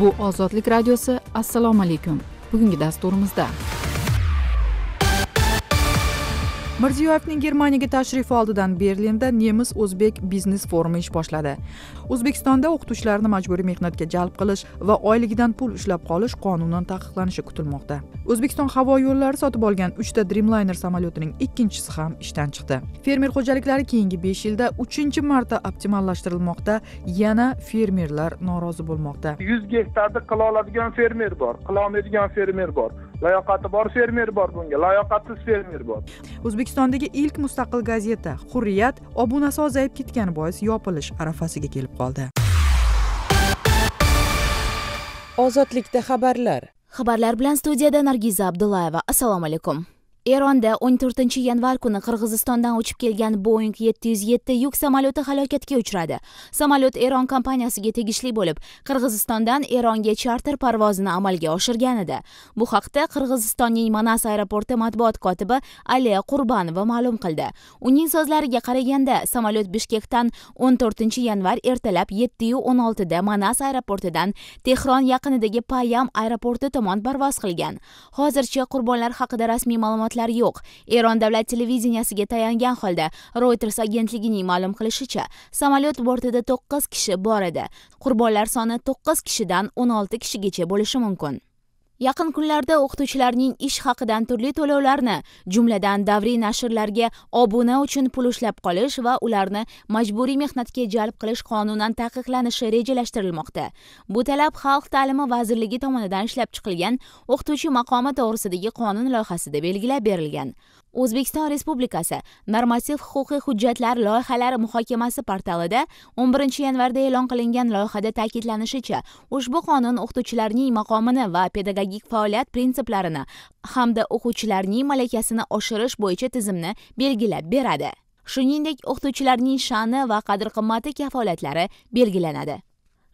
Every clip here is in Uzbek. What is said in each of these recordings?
bu ozodlik radiosi assalomu alaykum bugungi dasturimizda mirziyoyevning germaniyaga tashrifi oldidan berlinda nemis o'zbek biznes forumi ish boshladi o'zbekistonda o'qituvchilarni majburiy mehnatga jalb qilish va oyligidan pul ushlab qolish qonunan taqiqlanishi kutilmoqda o'zbekiston havo yo'llari sotib olgan uchta dreamliner samolyotining ikkinchisi ham ishdan chiqdi fermer xo'jaliklari keyingi besh yilda uchinchi marta optimallashtirilmoqda yana fermerlar norozi bo'lmoqda yuz gektarni qila oladigan fermer bor qilolmaydigan fermer bor layoqati bor fermer bor bunga layoqatsiz fermer bor o'zbekistondagi ilk mustaqil gazeta hurriyat obunasi ozayib ketgani bois yopilish arafasiga kelib qoldi ozodlikda xabarlar xabarlar bilan studiyada nargiza abdullayeva assalomu alaykum eronda 14 yanvar kuni qirg'izistondan uchib kelgan boeing 707 yuk samolyoti halokatga uchradi samolyot eron kompaniyasiga tegishli bo'lib qirg'izistondan eronga charter parvozini amalga oshirgan edi bu haqda qirg'izistonning manas aeroporti matbuot kotibi aliya qurbanova ma'lum qildi uning so'zlariga qaraganda samolyot bishkekdan 14 yanvar ertalab 716 da manas aeroportidan tehron yaqinidagi payam aeroporti tomon parvoz qilgan hozircha qurbonlar haqida rasmiy ma'lumot ma'lumotlar yo'q eron davlat televideniyasiga tayangan holda reuters agentligining ma'lum qilishicha samolyot bortida to'qqiz kishi bor edi qurbonlar soni to'qqiz kishidan o'n olti kishigacha bo'lishi mumkin yaqin kunlarda o'qituvchilarning ish haqidan turli to'lovlarni jumladan davriy nashrlarga obuna uchun pul ushlab qolish va ularni majburiy mehnatga jalb qilish qonunan taqiqlanishi rejalashtirilmoqda bu talab xalq ta'limi vazirligi tomonidan ishlab chiqilgan o'qituvchi maqomi to'g'risidagi qonun loyihasida belgilab berilgan o'zbekiston respublikasi normativ huquqiy hujjatlar loyihalari muhokamasi portalida 11 yanvarda e'lon qilingan loyihada ta'kidlanishicha ushbu qonun o'qituvchilarning maqomini va pedagogik pedagogik faoliyat prinsiplarini hamda o'quvchilarning malakasini oshirish bo'yicha tizimni belgilab beradi shuningdek o'qituvchilarning sha'ni va qadr qimmati kafolatlari belgilanadi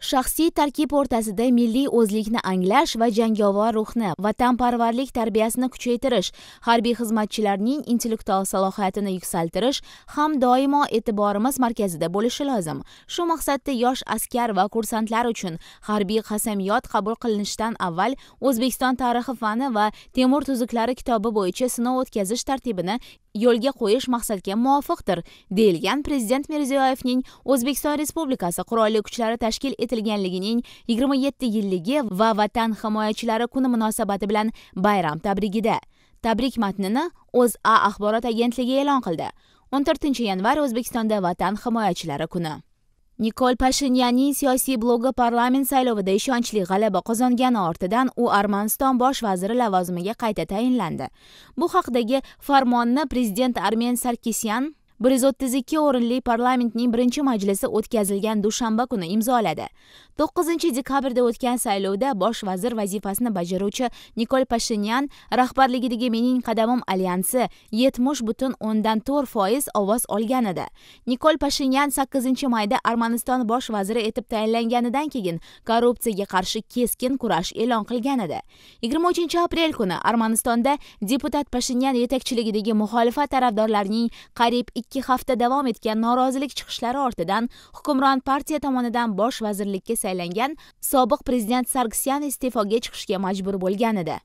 shaxsiy tarkib o'rtasida milliy o'zlikni anglash va jangovar ruhni vatanparvarlik tarbiyasini kuchaytirish harbiy xizmatchilarning intellektual salohiyatini yuksaltirish ham doimo e'tiborimiz markazida bo'lishi lozim shu maqsadda yosh askar va kursantlar uchun harbiy qasamyod qabul qilinishdan avval o'zbekiston tarixi fani va temur tuzuklari kitobi bo'yicha sinov o'tkazish tartibini yo'lga qo'yish maqsadga muvofiqdir deyilgan prezident mirziyoyevning o'zbekiston respublikasi qurolli kuchlari tashkil etilganligining yigirma yetti yilligi va vatan himoyachilari kuni munosabati bilan bayram tabrigida tabrik matnini o'za axborot agentligi e'lon qildi o'n to'rtinchi yanvar o'zbekistonda vatan himoyachilari kuni nikol pashinyanning siyosiy blogi parlament saylovida ishonchli g'alaba qozongani ortidan u armaniston bosh vaziri lavozimiga qayta tayinlandi bu haqdagi farmonni prezident armen sarkisyan bir yuz o'ttiz ikki o'rinli parlamentning birinchi majlisi o'tkazilgan dushanba kuni imzoladi to'qqizinchi dekabrda o'tgan saylovda bosh vazir vazifasini bajaruvchi nikol pashinyan rahbarligidagi mening qadamim alyansi yetmish butun o'ndan to'rt foiz ovoz olgan edi nikol pashinyan sakkizinchi mayda armaniston bosh vaziri etib tayinlanganidan keyin korrupsiyaga qarshi keskin kurash e'lon qilgan edi yigirma uchinchi aprel kuni armanistonda deputat pashinyan yetakchiligidagi muxolifat tarafdorlarining qariyb ikki hafta davom etgan norozilik chiqishlari ortidan hukmron partiya tomonidan bosh vazirlikka saylangan sobiq prezident sargsyan iste'foga chiqishga majbur bo'lgan edi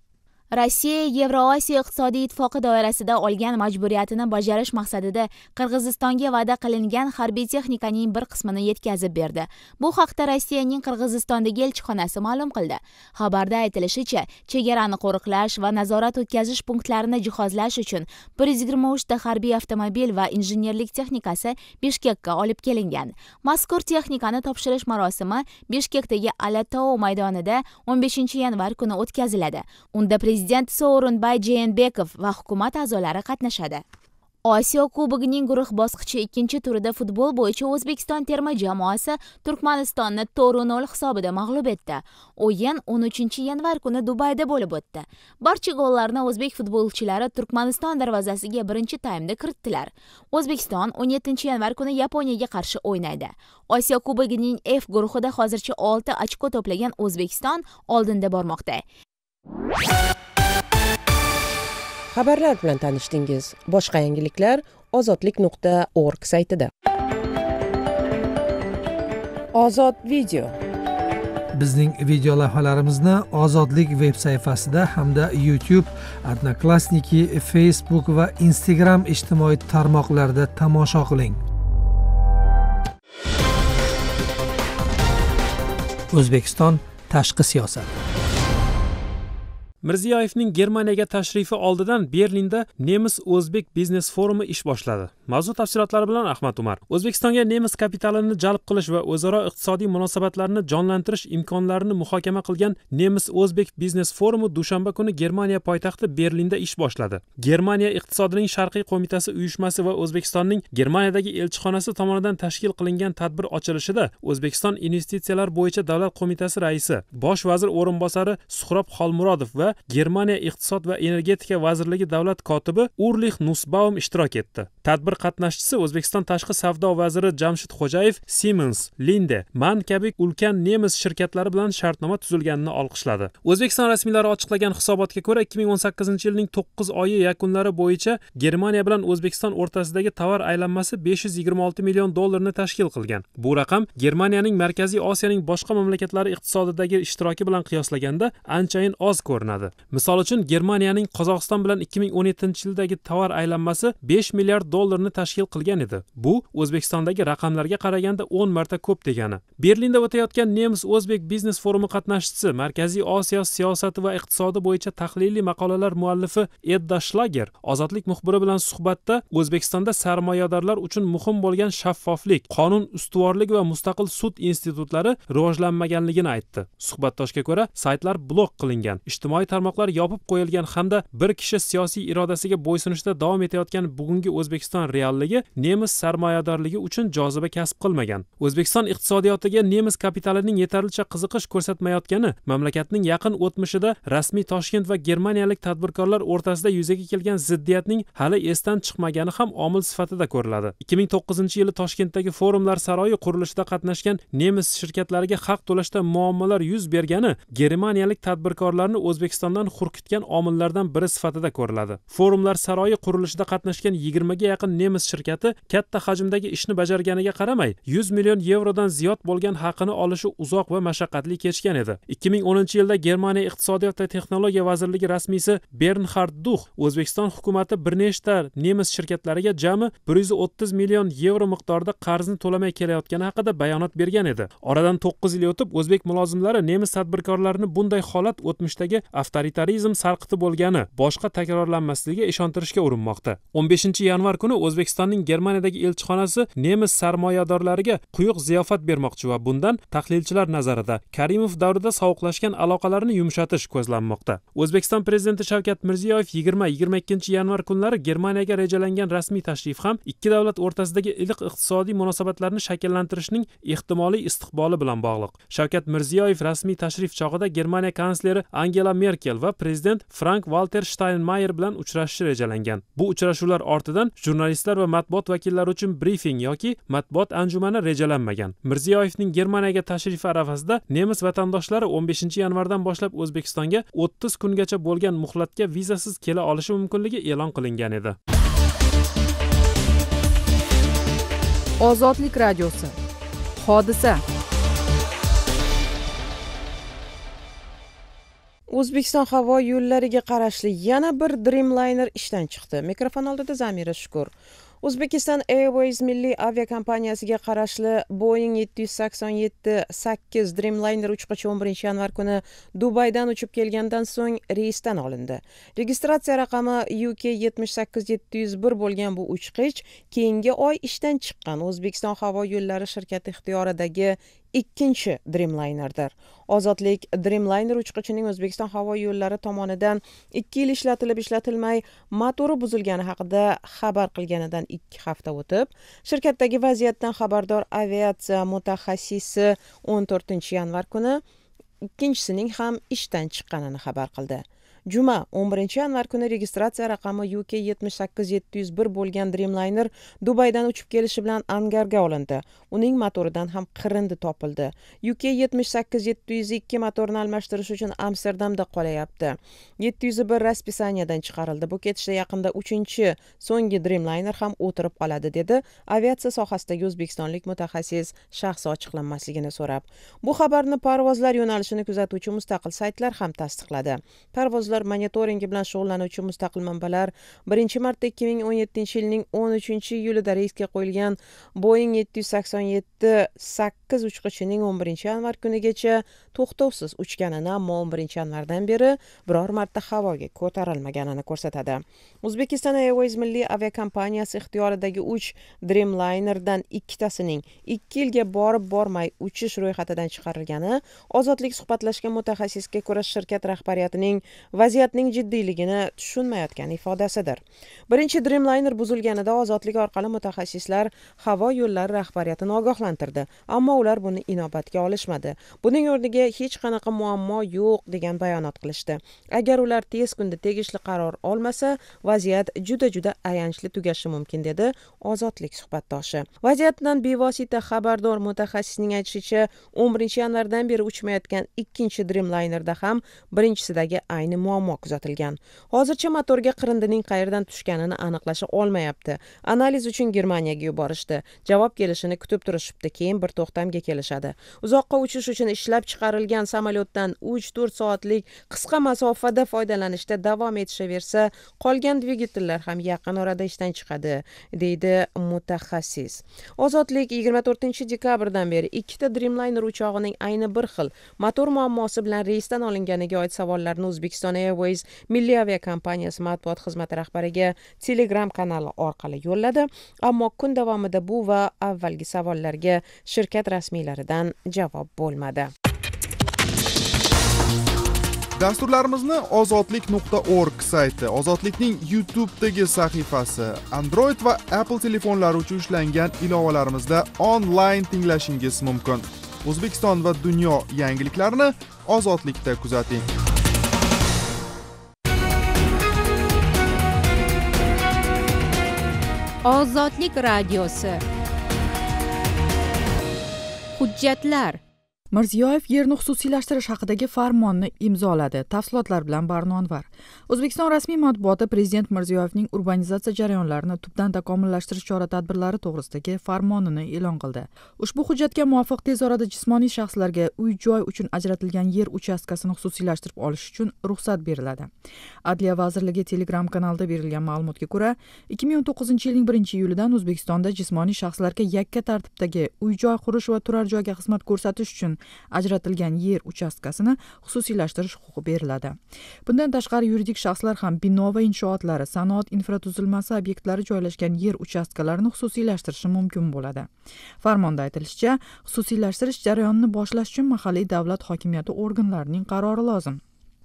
rossiya yevroosiyo iqtisodiy ittifoqi doirasida olgan majburiyatini bajarish maqsadida qirg'izistonga va'da qilingan harbiy texnikaning bir qismini yetkazib berdi bu haqda rossiyaning qirg'izistondagi elchixonasi ma'lum qildi xabarda aytilishicha chegarani qo'riqlash va nazorat o'tkazish punktlarini jihozlash uchun bir yuz yigirma uchta harbiy avtomobil va injenerlik texnikasi bishkekka olib kelingan mazkur texnikani topshirish marosimi bishkekdagi alatao maydonida o'n beshinchi yanvar kuni o'tkaziladi unda prezident prezident soorinbay jeenbekov va hukumat a'zolari qatnashadi osiyo kubogining guruh bosqichi ikkinchi turida futbol bo'yicha o'zbekiston terma jamoasi turkmanistonni to'rt nol hisobida mag'lub etdi o'yin 13 yanvar kuni dubayda bo'lib o'tdi barcha gollarni o'zbek futbolchilari turkmaniston darvozasiga birinchi taymda kiritdilar o'zbekiston 17 yanvar kuni yaponiyaga qarshi o'ynaydi osiyo kubogining f guruhida hozircha 6 ochko to'plagan o'zbekiston oldinda bormoqda xabarlar bilan tanishdingiz boshqa yangiliklar ozodlik nuqta org saytida ozod video bizning lavhalarimizni ozodlik veb sahifasida hamda youtube odnoklassniki facebook va instagram ijtimoiy tarmoqlarida tomosha qiling o'zbekiston tashqi siyosati mirziyoyevning germaniyaga tashrifi oldidan berlinda nemis o'zbek biznes forumi ish boshladi mavzu tafsilotlari bilan ahmad umar o'zbekistonga nemis kapitalini jalb qilish va o'zaro iqtisodiy munosabatlarni jonlantirish imkonlarini muhokama qilgan nemis o'zbek biznes forumi dushanba kuni germaniya poytaxti berlinda ish boshladi germaniya iqtisodining sharqiy qo'mitasi uyushmasi va o'zbekistonning germaniyadagi elchixonasi tomonidan tashkil qilingan tadbir ochilishida o'zbekiston investitsiyalar bo'yicha davlat qo'mitasi raisi bosh vazir o'rinbosari suhrob xolmurodov va germaniya iqtisod va energetika vazirligi davlat kotibi urlix nusbaum ishtirok etdi tadbir qatnashchisi o'zbekiston tashqi savdo vaziri jamshid xo'jayev siemens linde man kabi ulkan nemis shirkatlari bilan shartnoma tuzilganini olqishladi o'zbekiston rasmiylari ochiqlagan hisobotga ko'ra ikki ming o'n sakkizinchi yilning to'qqiz oyi yakunlari bo'yicha germaniya bilan o'zbekiston o'rtasidagi tovar aylanmasi besh yuz yigirma olti million dollarni tashkil qilgan bu raqam germaniyaning markaziy osiyoning boshqa mamlakatlari iqtisodidagi ishtiroki bilan qiyoslaganda anchayin oz ko'rinadi misol uchun germaniyaning qozog'iston bilan ikki ming o'n yettinchi yildagi tovar aylanmasi besh milliard dollar tashkil qilgan edi bu o'zbekistondagi raqamlarga qaraganda o'n marta ko'p degani berlinda o'tayotgan nemis o'zbek biznes forumi qatnashchisi markaziy osiyo siyosati va iqtisodi bo'yicha tahliliy maqolalar muallifi edda shlager ozodlik muxbiri bilan suhbatda o'zbekistonda sarmoyadorlar uchun muhim bo'lgan shaffoflik qonun ustuvorlik va mustaqil sud institutlari rivojlanmaganligini aytdi suhbatdoshga ko'ra saytlar blok qilingan ijtimoiy tarmoqlar yopib qo'yilgan hamda bir kishi siyosiy irodasiga bo'ysunishda davom etayotgan bugungi o'zbekiston realligi nemis sarmoyadorligi uchun joziba kasb qilmagan o'zbekiston iqtisodiyoti sohaga nemis kapitalining yetarlicha qiziqish ko'rsatmayotgani mamlakatning yaqin o'tmishida rasmiy toshkent va germaniyalik tadbirkorlar o'rtasida yuzaga kelgan ziddiyatning hali esdan chiqmagani ham omil sifatida ko'riladi ikki ming to'qqizinchi yili toshkentdagi forumlar saroyi qurilishida qatnashgan nemis shirkatlariga haq to'lashda muammolar yuz bergani germaniyalik tadbirkorlarni o'zbekistondan hurkitgan omillardan biri sifatida ko'riladi forumlar saroyi qurilishida qatnashgan yigirmaga yaqin nemis shirkati katta hajmdagi ishni bajarganiga qaramay yuz million yevrodan ziyod bo'lgan bo'lgan haqini olishi uzoq va mashaqqatli kechgan edi 2010 yilda germaniya iqtisodiyot va texnologiya vazirligi rasmiysi bernhard duh o'zbekiston hukumati bir nechta nemis shirkatlariga jami 130 million yevro miqdorida qarzni to'lamay kelayotgani haqida bayonot bergan edi oradan 9 yil o'tib o'zbek mulozimlari nemis tadbirkorlarini bunday holat o'tmishdagi avtoritarizm sarqiti bo'lgani boshqa takrorlanmasligiga ishontirishga urinmoqda 15 yanvar kuni o'zbekistonning germaniyadagi elchixonasi nemis sarmoyadorlariga quyuq ziyofat bermoqchi va bundan tahlilchilar nazarida karimov davrida sovuqlashgan aloqalarni yumshatish ko'zlanmoqda o'zbekiston prezidenti shavkat mirziyoyev yigirma yigirma ikkinchi yanvar kunlari germaniyaga rejalangan rasmiy tashrif ham ikki davlat o'rtasidagi iliq iqtisodiy munosabatlarni shakllantirishning ehtimoliy istiqboli bilan bog'liq shavkat mirziyoyev rasmiy tashrif chog'ida germaniya kansleri angela merkel va prezident frank valter shtaynmayer bilan uchrashishi rejalangan bu uchrashuvlar ortidan jurnalistlar va matbuot vakillari uchun brifing yoki matbuot anjumani rejalanmagan mirziyoyev nazarboyevning germaniyaga tashrifi arafasida nemis vatandoshlari 15 yanvardan boshlab o'zbekistonga 30 kungacha bo'lgan muhlatga vizasiz kela olishi mumkinligi e'lon qilingan edi ozodlik radiosi hodisa o'zbekiston havo yo'llariga qarashli yana bir dreamliner ishdan chiqdi mikrofon oldida zamira shukur o'zbekiston Airways milliy aviakompaniyasiga qarashli Boeing 787-8 Dreamliner uchqichi 11 yanvar kuni Dubaydan uchib kelgandan so'ng reysdan olindi. Registratsiya raqami UK 78701 bo'lgan bu uchqich keyingi oy ishdan chiqqan O'zbekiston havo yo'llari shirkati ixtiyoridagi ikkinchi dreamlinerdir ozodlik dreamliner uchqichining o'zbekiston havo yo'llari tomonidan ikki yil ishlatilib ishlatilmay motori buzilgani haqida xabar qilganidan ikki hafta o'tib shirkatdagi vaziyatdan xabardor aviatsiya mutaxassisi o'n to'rtinchi yanvar kuni ikkinchisining ham ishdan chiqqanini xabar qildi juma 11 yanvar kuni registratsiya raqami uk 78701 bo'lgan dreamliner dubaydan uchib kelishi bilan angarga olindi uning motoridan ham qirindi topildi uk 78702 motorini almashtirish uchun amsterdamda qolayapti 701 расписаниедан chiqarildi bu ketishda yaqinda uchinchi so'nggi dreamliner ham o'tirib qoladi dedi aviatsiya sohasidagi o'zbekistonlik mutaxassis shaxsi ochiqlanmasligini so'rab bu xabarni parvozlar yo'nalishini kuzatuvchi mustaqil saytlar ham tasdiqladi parvozlar so'zlar monitoringi bilan shug'ullanuvchi mustaqil manbalar birinchi marta ikki ming o'n yettinchi yilning o'n uchinchi iyulida reysga qo'yilgan boeing yetti yuz sakson yetti sakkiz uchqichining o'n birinchi yanvar kunigacha to'xtovsiz uchganini ammo o'n birinchi yanvardan beri biror marta havoga ko'tarilmaganini ko'rsatadi o'zbekiston airways milliy aviakompaniyasi ixtiyoridagi uch dreamlinerdan ikkitasining ikki yilga borib bormay uchish ro'yxatidan chiqarilgani ozodlik suhbatlashgan mutaxassisga ko'ra shirkat rahbariyatining vaziyatning jiddiyligini tushunmayotgan ifodasidir birinchi dreamliner buzilganida ozodlik orqali mutaxassislar havo yo'llari rahbariyatini ogohlantirdi ammo ular buni inobatga olishmadi buning o'rniga hech qanaqa muammo yo'q degan bayonot qilishdi agar ular tez kunda tegishli qaror olmasa vaziyat juda juda ayanchli tugashi mumkin dedi ozodlik suhbatdoshi vaziyatdan bevosita xabardor mutaxassisning aytishicha o'n birinchi yanvardan beri uchmayotgan ikkinchi dreamlinerda ham birinchisidagi ayni muammo kuzatilgan hozircha motorga qirindining qayerdan tushganini aniqlasha olmayapti analiz uchun germaniyaga yuborishdi javob kelishini kutib turishibdi keyin bir to'xtamga kelishadi uzoqqa uchish uchun ishlab chiqarilgan samolyotdan uch to'rt soatlik qisqa masofada foydalanishda davom etishaversa qolgan dvigatellar ham yaqin orada ishdan chiqadi deydi mutaxassis ozodlik yigirma to'rtinchi dekabrdan beri ikkita dreamliner uchog'ining ayni bir xil motor muammosi bilan reysdan olinganiga oid savollarni o'zbekiston Airways milliy aviakompaniyasi matbuot xizmati rahbariga Telegram kanali orqali yo'lladi, ammo kun davomida bu va avvalgi savollarga shirkat rasmiylaridan javob bo'lmadi. dasturlarimizni ozodlik nuqta org sayti ozodlikning youtubedagi sahifasi android va apple telefonlari uchun ishlangan ilovalarimizda onlayn tinglashingiz mumkin o'zbekiston va dunyo yangiliklarini ozodlikda kuzating ozodlik radiosi hujjatlar mirziyoyev yerni xususiylashtirish haqidagi farmonni imzoladi tafsilotlar bilan barno anvar o'zbekiston rasmiy matbuoti prezident mirziyoyevning urbanizatsiya jarayonlarini tubdan takomillashtirish chora tadbirlari to'g'risidagi farmonini e'lon qildi ushbu hujjatga muvofiq tez orada jismoniy shaxslarga uy joy uchun ajratilgan yer uchastkasini xususiylashtirib olish uchun ruxsat beriladi adliya vazirligi telegram kanalida berilgan ma'lumotga ko'ra ikki ming o'n to'qqizinchi yilning birinchi iyulidan o'zbekistonda jismoniy shaxslarga yakka tartibdagi uy joy qurish va turar joyga xizmat ko'rsatish uchun ajratilgan yer uchastkasini xususiylashtirish huquqi beriladi bundan tashqari yuridik shaxslar ham bino va inshootlari sanoat infratuzilmasi obyektlari joylashgan yer uchastkalarini xususiylashtirishi mumkin bo'ladi farmonda aytilishicha xususiylashtirish jarayonini boshlash uchun mahalliy davlat hokimiyati organlarining qarori lozim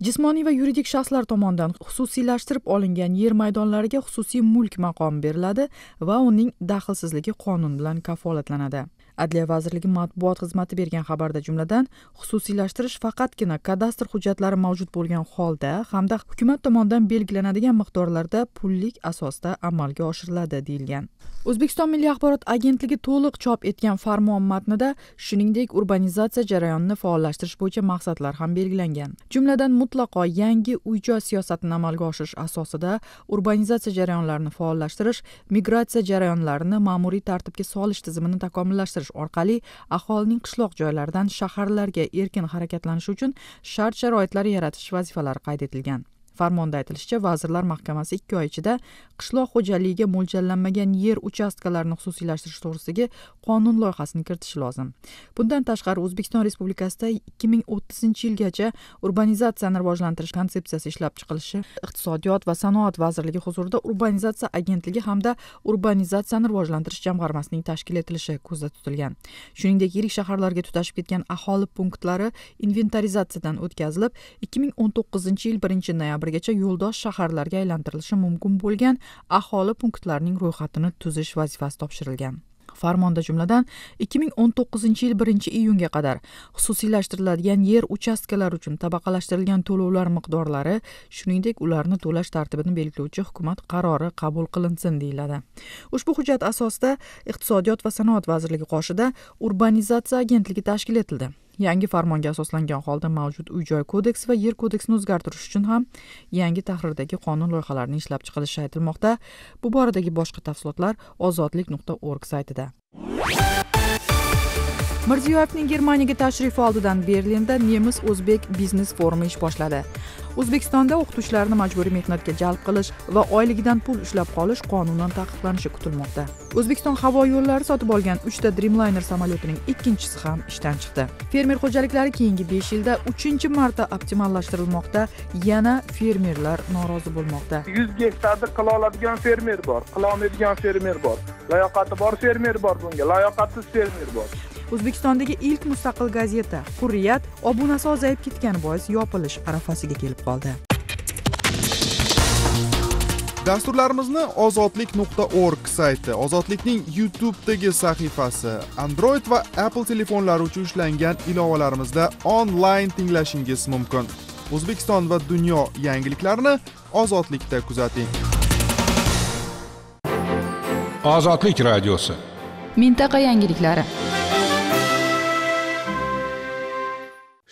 jismoniy va yuridik shaxslar tomonidan xususiylashtirib olingan yer maydonlariga xususiy mulk maqomi beriladi va uning daxlsizligi qonun bilan kafolatlanadi adliya vazirligi matbuot xizmati bergan xabarda jumladan xususiylashtirish faqatgina kadastr hujjatlari mavjud bo'lgan holda hamda hukumat tomonidan belgilanadigan miqdorlarda pullik asosda amalga oshiriladi deyilgan o'zbekiston milliy axborot agentligi to'liq chop etgan farmon matnida shuningdek urbanizatsiya jarayonini faollashtirish bo'yicha maqsadlar ham belgilangan jumladan mutlaqo yangi uy joy siyosatini amalga oshirish asosida urbanizatsiya jarayonlarini faollashtirish migratsiya jarayonlarini ma'muriy tartibga solish tizimini takomillashtirish oshirish orqali aholining qishloq joylaridan shaharlarga erkin harakatlanishi uchun shart sharoitlar yaratish vazifalari qayd etilgan farmonda aytilishicha vazirlar mahkamasi ikki oy ichida qishloq xo'jaligiga mo'ljallanmagan yer uchastkalarini xususiylashtirish to'g'risidagi qonun loyihasini kiritishi lozim bundan tashqari o'zbekiston respublikasida ikki ming o'ttizinchi yilgacha urbanizatsiyani rivojlantirish konsepsiyasi ishlab chiqilishi iqtisodiyot va sanoat vazirligi huzurida urbanizatsiya agentligi hamda urbanizatsiyani rivojlantirish jamg'armasining tashkil etilishi ko'zda tutilgan shuningdek yirik shaharlarga tutashib ketgan aholi punktlari inventarizatsiyadan o'tkazilib ikki ming o'n to'qqizinchi yil birinchi noyabr dekabrgacha yo'ldosh shaharlarga aylantirilishi mumkin bo'lgan aholi punktlarining ro'yxatini tuzish vazifasi topshirilgan farmonda jumladan 2019 yil 1 iyunga qadar xususiylashtiriladigan yer uchastkalari uchun tabaqalashtirilgan to'lovlar miqdorlari shuningdek ularni to'lash tartibini belgilovchi hukumat qarori qabul qilinsin deyiladi ushbu hujjat asosida iqtisodiyot va sanoat vazirligi qoshida urbanizatsiya agentligi tashkil etildi yangi farmonga asoslangan holda mavjud uy joy kodeksi va yer kodeksini o'zgartirish uchun ham yangi tahrirdagi qonun loyihalarini ishlab chiqilishi aytilmoqda bu boradagi boshqa tafsilotlar ozodlik nuqta org saytida mirziyoyevning germaniyaga tashrifi oldidan berlinda nemis o'zbek biznes forumi ish boshladi o'zbekistonda o'qituvchilarni majburiy mehnatga jalb qilish va oyligidan pul ushlab qolish qonunan taqiqlanishi kutilmoqda o'zbekiston havo yo'llari sotib olgan uchta dreamliner samolyotining ikkinchisi ham ishdan chiqdi fermer xo'jaliklari keyingi besh yilda uchinchi marta optimallashtirilmoqda yana fermerlar norozi bo'lmoqda yuz gektarni qila oladigan fermer bor qilolmaydigan fermer bor layoqati bor fermer bor bunga layoqatsiz fermer bor o'zbekistondagi ilk mustaqil gazeta hurriyat obunasi ozayib ketgani bois yopilish arafasiga kelib qoldi dasturlarimizni ozodlik nuqta org sayti ozodlikning youtubedagi sahifasi android va apple telefonlari uchun ushlangan ilovalarimizda onlayn tinglashingiz mumkin o'zbekiston va dunyo yangiliklarini ozodlikda kuzating ozodlik radiosi mintaqa yangiliklari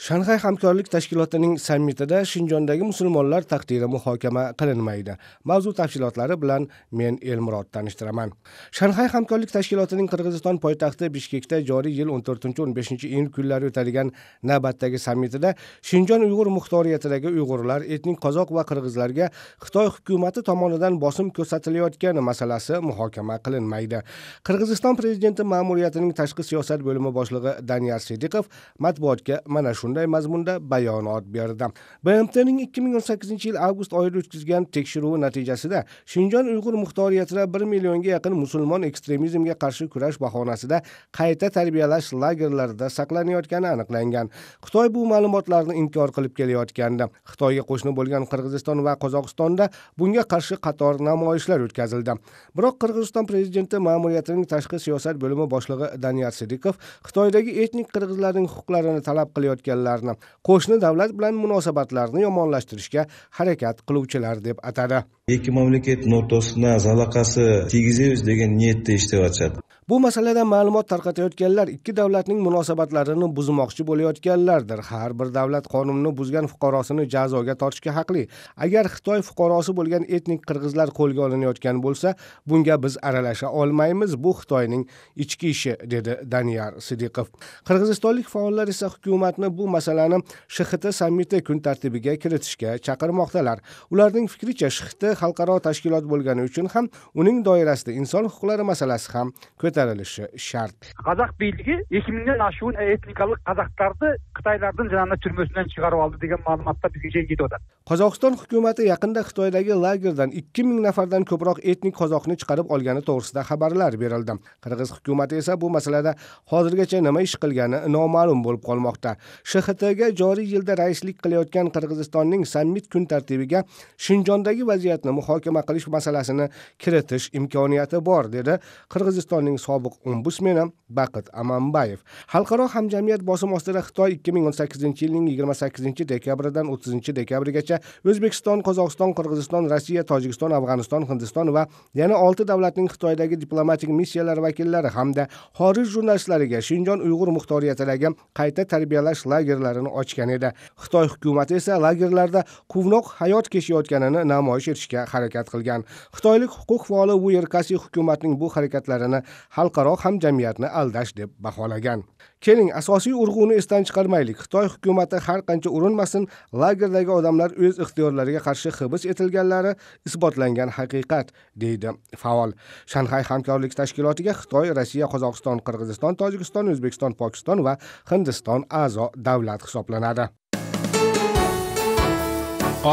shanxay hamkorlik tashkilotining sammitida shinjondagi musulmonlar taqdiri muhokama qilinmaydi mavzu tafsilotlari bilan men elmurod tanishtiraman shanxay hamkorlik tashkilotining qirg'iziston poytaxti bishkekda joriy yil 14-15 iyun kunlari o'tadigan navbatdagi sammitida shinjon uyg'ur muxtoriyatidagi uyg'urlar etnik qozoq va qirg'izlarga xitoy hukumati tomonidan bosim ko'rsatilayotgani masalasi muhokama qilinmaydi qirg'iziston prezidenti ma'muriyatining tashqi siyosat bo'limi boshlig'i daniyar sidiqov matbuotga mana shuni shunday mazmunda bayonot berdi bmtning ikki ming o'n sakkizinchi yil avgust oyida o'tkazgan tekshiruvi natijasida shinjon uyg'ur muxtoriyatida bir millionga yaqin musulmon ekstremizmga qarshi kurash bahonasida qayta tarbiyalash lagerlarida saqlanayotgani aniqlangan xitoy bu ma'lumotlarni inkor qilib kelayotgandi xitoyga qo'shni bo'lgan qirg'iziston va qozog'istonda bunga qarshi qator namoyishlar o'tkazildi biroq qirg'iziston prezidenti ma'muriyatining tashqi siyosat bo'limi boshlig'i daniyar sidiqov xitoydagi etnik qirg'izlarning huquqlarini talab qilayotganlar masalalarni qo'shni davlat bilan munosabatlarni yomonlashtirishga harakat qiluvchilar deb atadi ikki mamlakat o'rtasida zalaqasi tegizayiz degan niyatda ishlayotishadi bu masalada ma'lumot tarqatayotganlar ikki davlatning munosabatlarini buzmoqchi bo'layotganlardir har bir davlat qonunni buzgan fuqarosini jazoga tortishga haqli agar xitoy fuqarosi bo'lgan etnik qirg'izlar qo'lga olinayotgan bo'lsa bunga biz aralasha olmaymiz bu xitoyning ichki ishi dedi daniyar sidiqov qirg'izistonlik faollar esa hukumatni bu masalani shxt sammiti kun tartibiga kiritishga chaqirmoqdalar ularning fikricha shxt xalqaro tashkilot bo'lgani uchun ham uning doirasida inson huquqlari masalasi ham qaytarilishi shart qazaq билігі екі мыңнан ашуын этникалық qazaqlarni қытайлардың жаңағы түрмесінен chiqarib oldi degan ma'lumotlar bizga yetib ketyapti qozog'iston hukumati yaqinda xitoydagi lagerdan ikki ming nafardan ko'proq etnik qozoqni chiqarib olgani to'g'risida xabarlar berildi qirg'iz hukumati esa bu masalada hozirgacha nima ish qilgani noma'lum bo'lib qolmoqda shxtga joriy yilda raislik qilayotgan qirg'izistonning sammit kun tartibiga shinjondagi vaziyatni muhokama qilish masalasini kiritish imkoniyati bor dedi qirg'izistonning sobiq ombudsmeni baqit amanbayev xalqaro hamjamiyat bosim ostida xitoy ikki ming o'n sakkizinchi yilning yigirma sakkizinchi dekabridan o'ttizinchi dekabrigacha o'zbekiston qozog'iston qirg'iziston rossiya tojikiston afg'oniston hindiston va yana olti davlatning xitoydagi diplomatik missiyalar vakillari hamda xorij jurnalistlariga shinjon uyg'ur muxtoriyatidagi qayta tarbiyalash lagerlarini ochgan edi xitoy hukumati esa lagerlarda quvnoq hayot kechayotganini namoyish etishga harakat qilgan xitoylik huquq faoli Wu Erkasi hukumatning bu harakatlarini xalqaro hamjamiyatni aldash deb baholagan keling asosiy urg'uni esdan chiqarmaylik xitoy hukumati har qancha urinmasin lagerdagi odamlar o'z ixtiyorlariga qarshi hibs etilganlari isbotlangan haqiqat deydi faol shanxay hamkorlik tashkilotiga xitoy rossiya qozog'iston qirg'iziston tojikiston o'zbekiston pokiston va hindiston a'zo davlat hisoblanadi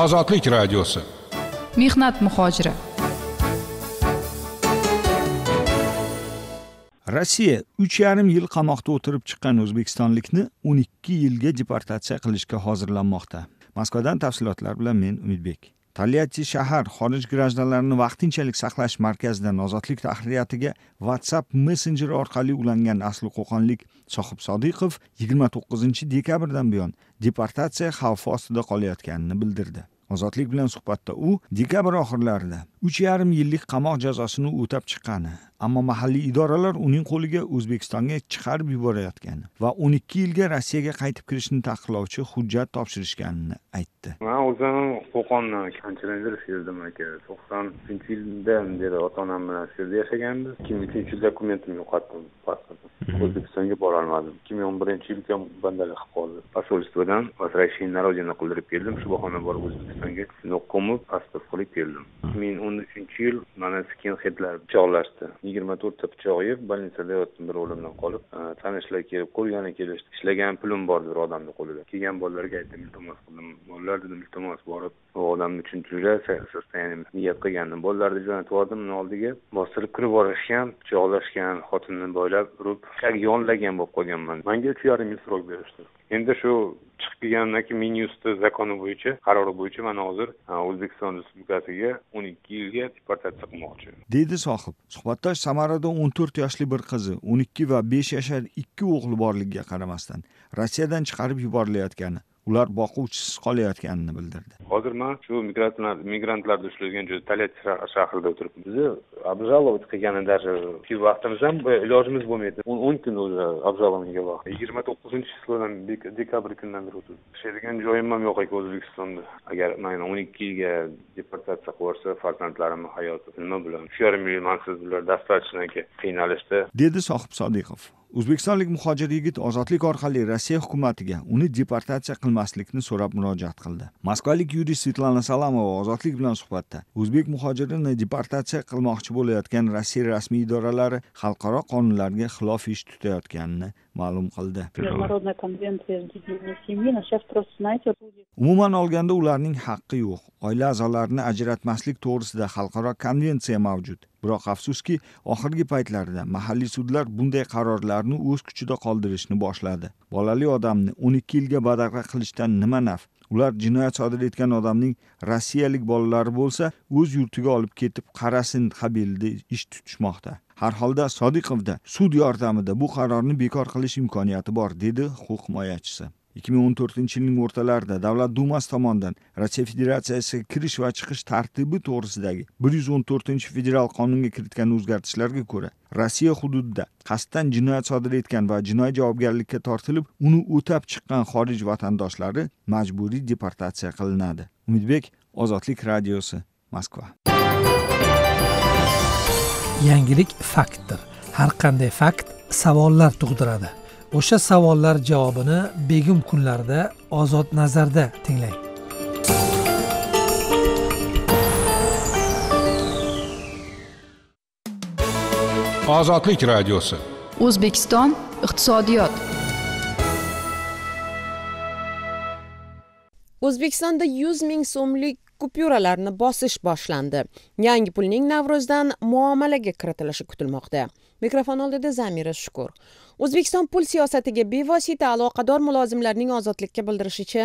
ozodlik radiosi mehnat muhojiri rossiya uch yarim yil qamoqda o'tirib chiqqan o'zbekistonlikni o'n ikki yilga deportatsiya qilishga hozirlanmoqda moskvadan tafsilotlar bilan men umidbek talyati shahar xorij grajdanlarini vaqtinchalik saqlash markazidan ozodlik tahririyatiga whatsapp messenjeri orqali ulangan asli qo'qonlik sohib sodiqov yigirma to'qqizinchi dekabrdan buyon deportatsiya xavfi ostida qolayotganini bildirdi ozodlik bilan suhbatda u dekabr oxirlarida uch yarim yillik qamoq jazosini o'tab chiqqani ammo mahalliy idoralar uning qo'liga o'zbekistonga chiqarib yuborayotgani va o'n ikki yilga rossiyaga qaytib kirishni taqiqlovchi hujjat topshirishganini aytdi man o'zim qo'qondan konchirandir shu yerda aka to'qson uchinchi yilda dedi ota onam bilan shu yerda yashaganmiz ikki ming uchinchi yilda dokumentimni yo'qotdim pasportim mhm. o'zbekistonga olmadim ikki ming o'n birinchi yil ukam bandalik qilib qoldi посольствodan возвращение на родину qildirib keldim shu bahona borib o'zbekistonga ko'mib pasport qilib keldim mhm. ikki ming o'n o'n uchinchi yil mana skinhedlar pichoqlashdi yigirma to'rtta pichoq yeb bolnitsada yotdim bir o'limdan qolib э, tanishlar kelib ko'rgani kelishdi ishlagan pulim bor bir odamni qo'lida kelgan bolalarga aytdim iltimos qildim bolalar dedim iltimos borib u odamni tushuntiringlar состояние niyat qilgandim bolalarni jo'natib yubordim uni oldiga bostirib kirib borishgan pichoqlashgan xotinni boylab urib yonlagan bo'lib qolganman manga uch yarim yil срок berishdi endi shu chiqib kelgandan keyin minyusti zakoni bo'yicha qarori bo'yicha mana hozir o'zbekiston respublikasiga o'n ikki yilga deportatsiya qilmoqchi deydi sohib suhbatdosh samarada o'n to'rt yoshli bir qizi o'n ikki va besh yashar ikki o'g'li borligiga qaramasdan rossiyadan chiqarib yuborilayotgani ular boquvchisiz qolayotganini bildirdi hozir man shu migrantlar migrantlarni ushlaydigan joy tolet shahrida o'tiribmiz bizni обжаловать qilgani даже vaqtimiz ham ilojimiz bo'lmaydi o'n o'n kun уже обжалованияga vaqt yigirma to'qqizinchi числодан dekabr kunidan beri ishlaydigan joyim ham yo'q ekan o'zbekistonda agar mani o'n yilga deportatsiya qilib yuborsa farzandlarimni hayoti nima bilan shu yarim yil mansiz siz достаточно qiynalishda dedi sohib sodiqov o'zbekistonlik muhojir yigit ozodlik orqali rossiya hukumatiga uni deportatsiya qilmaslikni so'rab murojaat qildi moskvalik yuriy svetlana salamova ozodlik bilan suhbatda o'zbek muhojirini deportatsiya qilmoqchi bo'layotgan rossiya rasmiy idoralari xalqaro qonunlarga xilof ish tutayotganini ma'lum qildi umuman olganda ularning haqqi yo'q oila a'zolarini ajratmaslik to'g'risida xalqaro konvensiya mavjud biroq afsuski oxirgi paytlarda mahalliy sudlar bunday qarorlarni o'z kuchida qoldirishni boshladi bolali odamni o'n ikki yilga badaqa qilishdan nima naf ular jinoyat sodir etgan odamning rossiyalik bolalari bo'lsa o'z yurtiga olib ketib qarasin qabilida ish tutishmoqda har holda sodiqovda sud yordamida bu qarorni bekor qilish imkoniyati bor dedi huquq himoyachisi 2014-yilning o'rtalarida Davlat dumasi tomonidan Rossiya Federatsiyasiga kirish va chiqish tartibi to'g'risidagi 114 federal qonunga kiritgan o'zgartishlarga ko'ra Rossiya hududida qasddan jinoyat sodir etgan va jinoiy javobgarlikka tortilib, uni o'tab chiqqan xorij vatandoshlari majburiy deportatsiya qilinadi. Umidbek, Ozodlik radiosi, Moskva. Yangilik faktdir. Har qanday fakt savollar tug'diradi. o'sha savollar javobini begim kunlarida ozod nazarda tinglang ozodlik radiosi o'zbekiston iqtisodiyot o'zbekistonda yuz ming so'mlik kupyuralarni bosish boshlandi yangi pulning navro'zdan muomalaga kiritilishi kutilmoqda mikrofon oldida zamira shukur o'zbekiston pul siyosatiga bevosita aloqador mulozimlarning ozodlikka bildirishicha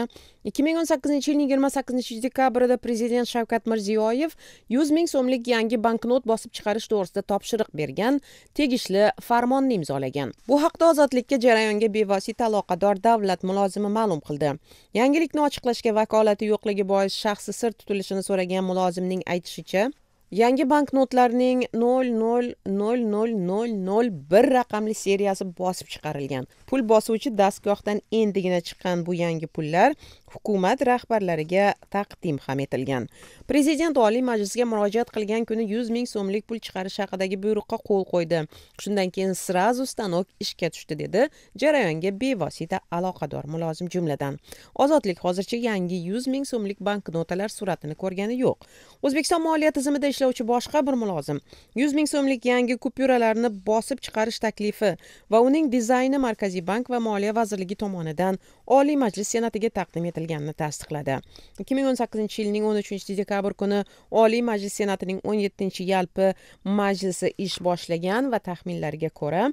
ikki ming o'n sakkizinchi yilning yigirma sakkizinchi dekabrida prezident shavkat mirziyoyev yuz ming so'mlik yangi banknot bosib chiqarish to'g'risida topshiriq bergan tegishli farmonni imzolagan bu haqda ozodlikka jarayonga bevosita aloqador davlat mulozimi ma'lum qildi yangilikni ochiqlashga vakolati yo'qligi bois shaxsi sir tutilishini so'ragan mulozimning aytishicha yangi banknotlarning 00000001 raqamli seriyasi bosib chiqarilgan pul bosuvchi dastgohdan endigina chiqqan bu yangi pullar hukumat rahbarlariga taqdim ham etilgan prezident oliy majlisga murojaat qilgan kuni 100 ming so'mlik pul chiqarish haqidagi buyruqqa qo'l qo'ydi shundan keyin сразу stanok ishga tushdi dedi jarayonga bevosita aloqador mulozim jumladan ozodlik hozircha yangi 100 ming so'mlik banknotalar suratini ko'rgani yo'q o'zbekiston moliya tizimida ishlovchi boshqa bir mulozim yuz ming so'mlik yangi kupyuralarni bosib chiqarish taklifi va uning dizayni markaziy bank va moliya vazirligi tomonidan oliy majlis senatiga taqdim etilganini tasdiqladi ikki ming o'n sakkizinchi yilning o'n uchinchi dekabr kuni oliy majlis senatining o'n yettinchi yalpi majlisi ish boshlagan va taxminlarga ko'ra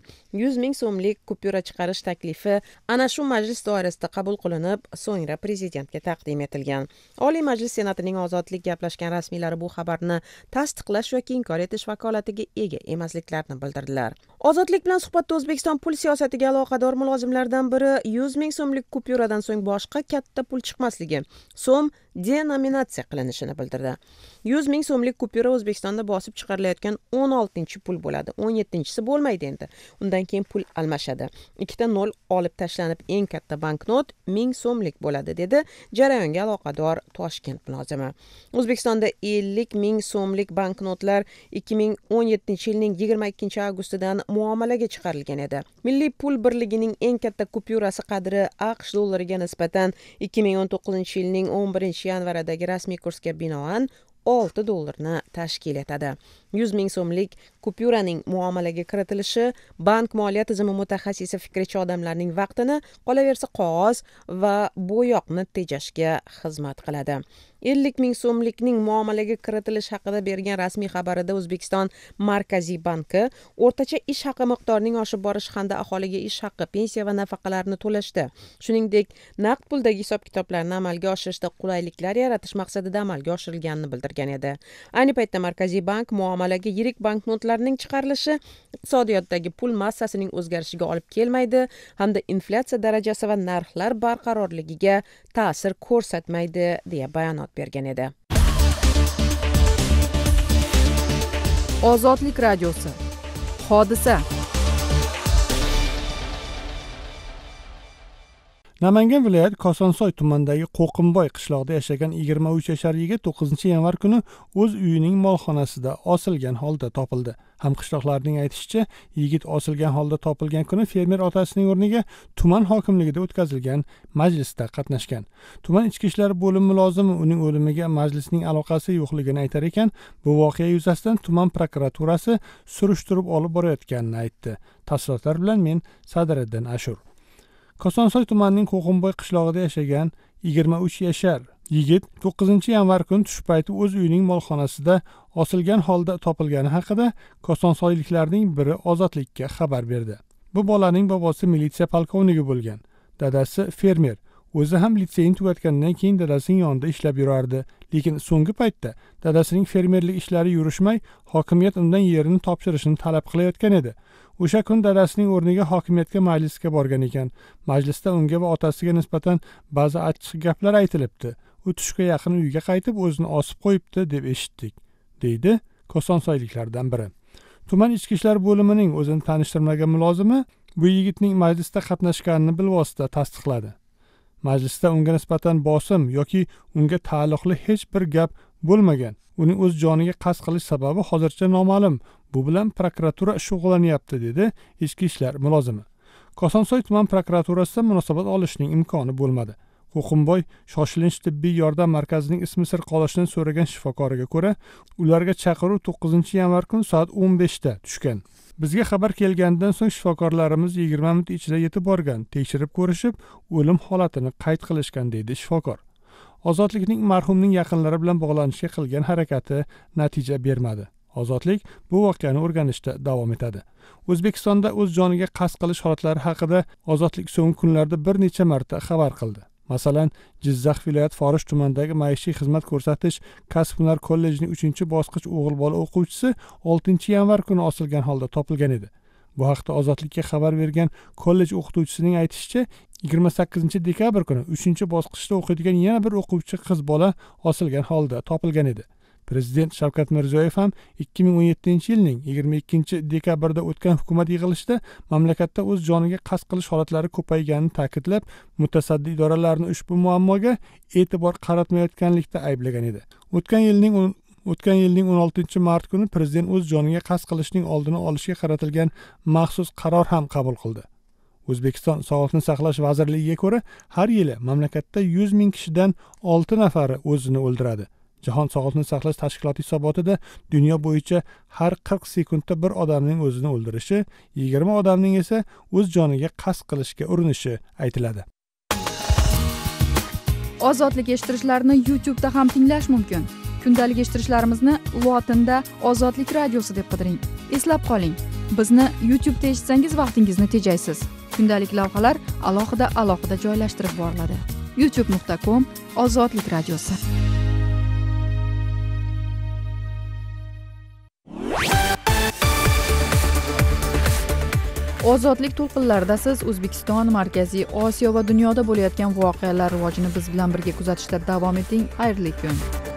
yuz ming so'mlik kupyura chiqarish taklifi ana shu majlis doirasida qabul qilinib so'ngra prezidentga taqdim etilgan oliy majlis senatining ozodlik gaplashgan rasmiylari bu xabarni tasdiqlash yoki inkor etish vakolatiga ega emasliklarini bildirdilar ozodlik bilan suhbatda o'zbekiston pul siyosatiga aloqador mulozimlardan biri yuz ming so'mlik kupyuradan so'ng boshqa katta pul chiqmasligi so'm denominatsiya qilinishini bildirdi yuz ming so'mlik kupyura o'zbekistonda bosib chiqarilayotgan o'n oltinchi pul bo'ladi o'n yettinchisi bo'lmaydi endi undan keyin pul almashadi ikkita nol olib tashlanib eng katta banknot ming so'mlik bo'ladi dedi jarayonga aloqador toshkent mulozimi o'zbekistonda ellik ming so'mlik banknotlar ikki ming o'n yettinchi yilning yigirma ikkinchi avgustidan muomalaga chiqarilgan edi milliy pul birligining eng katta kupyurasi qadri aqsh aqsh dollariga nisbatan 2019 yilning 11 yanvaridagi rasmiy kursga binoan 6 dollarni tashkil etadi 100 ming so'mlik kupyuraning muomalaga kiritilishi bank moliya tizimi mutaxassisi fikricha odamlarning vaqtini qolaversa qog'oz va bo'yoqni tejashga xizmat qiladi ellik ming so'mlikning muomalaga kiritilishi haqida bergan rasmiy xabarida o'zbekiston markaziy banki o'rtacha ish haqi miqdorining oshib borishi hamda aholiga ish haqi pensiya va nafaqalarni to'lashda shuningdek naqd puldagi hisob kitoblarni amalga oshirishda qulayliklar yaratish maqsadida amalga oshirilganini bildirgan edi ayni paytda markaziy bank muomala muomalaga yirik banknotlarning chiqarilishi iqtisodiyotdagi pul massasining o'zgarishiga olib kelmaydi hamda inflyatsiya darajasi va narxlar barqarorligiga ta'sir ko'rsatmaydi deya bayonot bergan edi ozodlik radiosi hodisa namangan viloyati kosonsoy tumanidagi qo'qimboy qishlog'ida yashagan yigirma uch yashar yigit to'qqizinchi yanvar kuni o'z uyining molxonasida osilgan holda topildi hamqishloqlarning aytishicha yigit osilgan holda topilgan kuni fermer otasining o'rniga tuman hokimligida o'tkazilgan majlisda qatnashgan tuman ichki ishlar bo'limi mulozimi uning o'limiga majlisning aloqasi yo'qligini aytar ekan bu voqea yuzasidan tuman prokuraturasi surishtirib olib borayotganini aytdi tafsilotlar bilan men sadiriddin ashur kosonsoy tumanining qo'qonboy qishlog'ida yashagan yigirma uch yashar yigit to'qqizinchi yanvar kuni tush payti o'z uyining molxonasida osilgan holda topilgani haqida kosonsoyliklarning biri ozodlikka xabar berdi bu bolaning bobosi militsiya polkovnigi bo'lgan dadasi fermer o'zi ham litseyni tugatgandan keyin dadasining yonida ishlab yurardi lekin so'nggi paytda dadasining fermerlik ishlari yurishmay hokimiyat undan yerini topshirishni talab qilayotgan edi o'sha kun dadasining o'rniga hokimiyatga majlisga borgan ekan majlisda unga va otasiga nisbatan ba'zi achchiq gaplar aytilibdi u tushga yaqin uyga qaytib o'zini osib qo'yibdi deb eshitdik deydi kosonsoyliklardan biri tuman ichki ishlar bo'limining o'zini tanishtirmagan mulozimi bu yigitning majlisda qatnashganini bilvosita tasdiqladi majlisda unga nisbatan bosim yoki unga taalluqli hech bir gap bo'lmagan uning o'z joniga qasd qilish sababi hozircha noma'lum bu bilan prokuratura shug'ullanyapti dedi ichki ishlar mulozimi kosonsoy tuman prokuraturasidan munosabat olishning imkoni bo'lmadi qo'qimboy shoshilinch tibbiy yordam markazining ismi sir qolishini so'ragan shifokoriga ko'ra ularga chaqiruv to'qqizinchi yanvar kuni soat o'n beshda tushgan bizga xabar kelganidan so'ng shifokorlarimiz yigirma minut ichida yetib borgan tekshirib ko'rishib o'lim holatini qayd qilishgan deydi shifokor ozodlikning marhumning yaqinlari bilan bog'lanishga qilgan harakati natija bermadi ozodlik bu voqeani o'rganishda davom etadi o'zbekistonda o'z joniga qasd qilish holatlari haqida ozodlik so'nggi kunlarda bir necha marta xabar qildi masalan jizzax viloyati forish tumanidagi maishiy xizmat ko'rsatish kasb hunar kollejining uchinchi bosqich o'g'il bola o'quvchisi oltinchi yanvar kuni osilgan holda topilgan edi bu haqda ozodlikka xabar bergan kollej o'qituvchisining aytishicha yigirma sakkizinchi dekabr kuni uchinchi bosqichda o'qiydigan yana bir o'quvchi qiz bola osilgan holda topilgan edi prezident shavkat mirziyoyev ham ikki ming o'n yettinchi yilning yigirma ikkinchi dekabrda o'tgan hukumat yig'ilishida mamlakatda o'z joniga qasd qilish holatlari ko'payganini ta'kidlab mutasaddi idoralarni ushbu muammoga e'tibor qaratmayotganlikda ayblagan edi o'tgan yilning o'tgan yilning 16 mart kuni prezident o'z joniga qasd qilishning oldini olishga qaratilgan maxsus qaror ham qabul qildi o'zbekiston sog'liqni saqlash vazirligiga ko'ra har yili mamlakatda 100 ming kishidan 6 nafari o'zini o'ldiradi jahon sog'liqni saqlash tashkiloti hisobotida dunyo bo'yicha har qirq sekundda bir odamning o'zini o'ldirishi yigirma odamning esa o'z joniga qasd qilishga urinishi aytiladi ozodlik eshittirishlarini youtubeda ham tinglash mumkin kundalik eshittirishlarimizni lotinda ozodlik radiosi deb qidiring eslab qoling bizni youtubeda eshitsangiz vaqtingizni tejaysiz kundalik lavhalar alohida alohida joylashtirib boriladi youtube nuqta com ozodlik radiosi ozodlik to'lqinlarida siz o'zbekiston markaziy osiyo va dunyoda bo'layotgan voqealar rivojini biz bilan birga kuzatishda davom eting xayrli kun